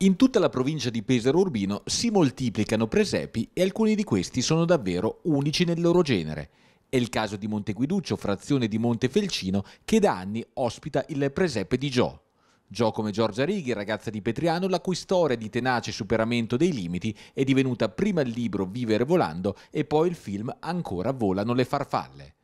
In tutta la provincia di Pesaro Urbino si moltiplicano presepi e alcuni di questi sono davvero unici nel loro genere. È il caso di Monteguiduccio, frazione di Montefelcino, che da anni ospita il presepe di Gio. Gio come Giorgia Righi, ragazza di Petriano, la cui storia di tenace superamento dei limiti è divenuta prima il libro Vivere volando e poi il film Ancora volano le farfalle.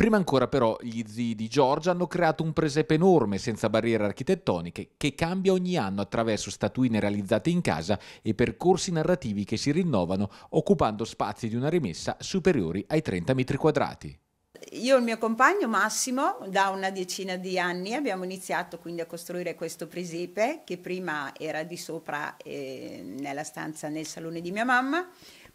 Prima ancora però gli zii di Giorgia hanno creato un presepe enorme senza barriere architettoniche che cambia ogni anno attraverso statuine realizzate in casa e percorsi narrativi che si rinnovano occupando spazi di una rimessa superiori ai 30 metri quadrati. Io e il mio compagno Massimo da una decina di anni abbiamo iniziato quindi a costruire questo presepe che prima era di sopra eh, nella stanza nel salone di mia mamma,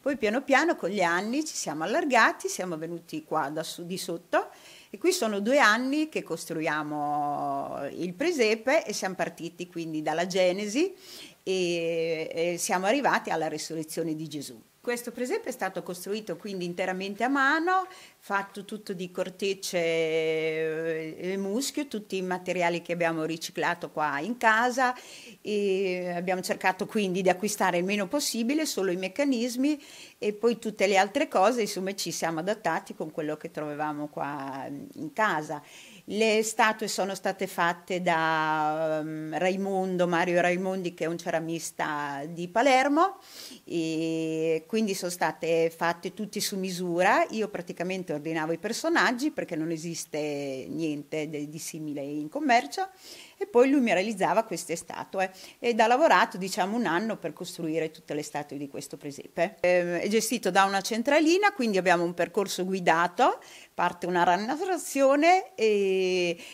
poi piano piano con gli anni ci siamo allargati, siamo venuti qua da su, di sotto e qui sono due anni che costruiamo il presepe e siamo partiti quindi dalla Genesi e, e siamo arrivati alla risurrezione di Gesù. Questo presepe è stato costruito quindi interamente a mano, fatto tutto di cortecce eh, e muschio, tutti i materiali che abbiamo riciclato qua in casa e abbiamo cercato quindi di acquistare il meno possibile, solo i meccanismi e poi tutte le altre cose, insomma ci siamo adattati con quello che trovavamo qua mm, in casa. Le statue sono state fatte da um, Raimondo, Mario Raimondi, che è un ceramista di Palermo, e quindi sono state fatte tutte su misura. Io praticamente ordinavo i personaggi perché non esiste niente di, di simile in commercio e poi lui mi realizzava queste statue ed ha lavorato diciamo un anno per costruire tutte le statue di questo presepe. Ehm, è gestito da una centralina, quindi abbiamo un percorso guidato, parte una narrazione e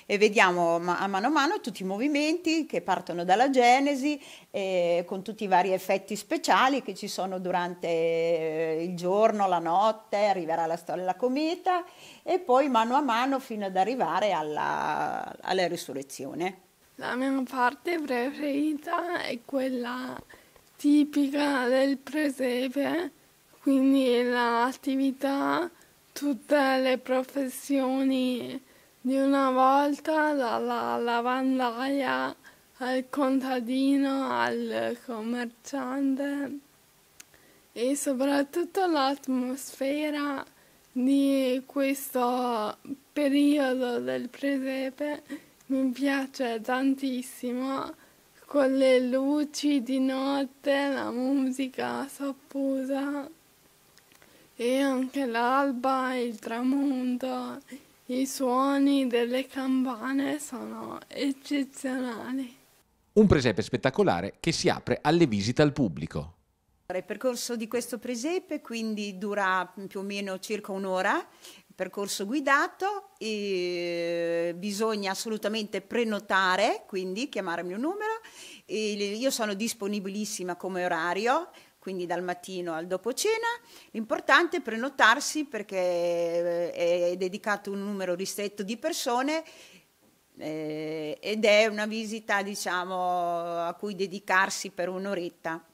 e, vediamo a mano a mano tutti i movimenti che partono dalla genesi eh, con tutti i vari effetti speciali che ci sono durante eh, il giorno, la notte, arriverà la storia della cometa e poi mano a mano fino ad arrivare alla, alla risurrezione. La mia parte preferita è quella tipica del presepe, quindi l'attività, tutte le professioni di una volta dalla lavandaia al contadino, al commerciante e soprattutto l'atmosfera di questo periodo del presepe mi piace tantissimo con le luci di notte, la musica soppusa e anche l'alba e il tramonto i suoni delle campane sono eccezionali. Un presepe spettacolare che si apre alle visite al pubblico. Il percorso di questo presepe quindi dura più o meno circa un'ora, percorso guidato e bisogna assolutamente prenotare, quindi chiamarmi un numero. E io sono disponibilissima come orario, quindi dal mattino al dopo cena. L'importante è prenotarsi perché eh, è dedicato un numero ristretto di persone eh, ed è una visita diciamo, a cui dedicarsi per un'oretta.